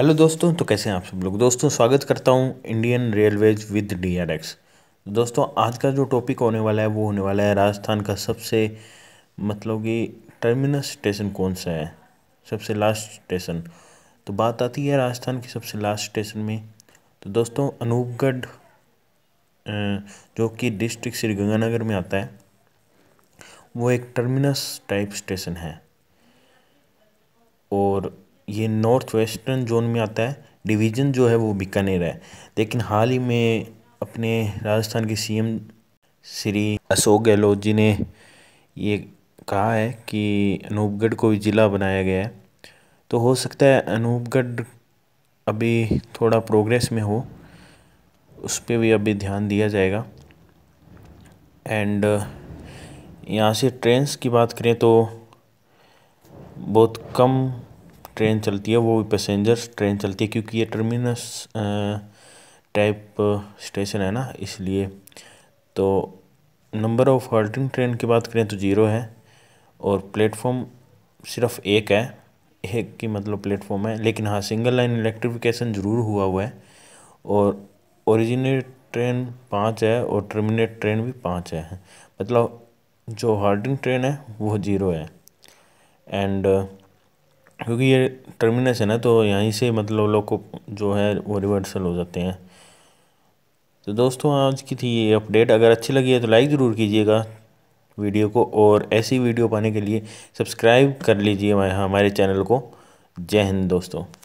hello दोस्तों तो कैसे हैं आप सब लोग दोस्तों स्वागत करता हूं इंडियन रेलवेज विद डीआरएक्स दोस्तों आज का जो टॉपिक होने वाला है वो होने वाला है राजस्थान का सबसे मतलब कि टर्मिनस स्टेशन कौन सा है सबसे लास्ट स्टेशन तो बात आती है राजस्थान के सबसे लास्ट स्टेशन में तो दोस्तों अनूपगढ़ जो कि डिस्ट्रिक्ट श्रीगंगानगर में आता है वो एक टर्मिनस टाइप स्टेशन है और ये नॉर्थ वेस्टर्न जोन में आता है डिवीज़न जो है वो बीकानेर है लेकिन हाल ही में अपने राजस्थान के सीएम श्री अशोक गहलोत जी ने ये कहा है कि अनूपगढ़ को भी ज़िला बनाया गया है तो हो सकता है अनूपगढ़ अभी थोड़ा प्रोग्रेस में हो उस पर भी अभी ध्यान दिया जाएगा एंड यहाँ से ट्रेन्स की बात करें तो बहुत कम ट्रेन चलती है वो भी पैसेंजर्स ट्रेन चलती है क्योंकि ये टर्मिनस टाइप स्टेशन है ना इसलिए तो नंबर ऑफ हॉल्टिंग ट्रेन की बात करें तो ज़ीरो है और प्लेटफॉर्म सिर्फ एक है एक की मतलब प्लेटफॉर्म है लेकिन हाँ सिंगल लाइन इलेक्ट्रिफिकेशन ज़रूर हुआ हुआ है और ओरिजिनेट ट्रेन पाँच है और टर्मिनेट ट्रेन भी पाँच है मतलब जो हॉल्टिंग ट्रेन है वो ज़ीरो है एंड क्योंकि ये टर्मिनस है ना तो यहीं से मतलब लोग को जो है वो रिवर्सल हो जाते हैं तो दोस्तों आज की थी ये अपडेट अगर अच्छी लगी है तो लाइक ज़रूर कीजिएगा वीडियो को और ऐसी वीडियो पाने के लिए सब्सक्राइब कर लीजिए हमारे चैनल को जय हिंद दोस्तों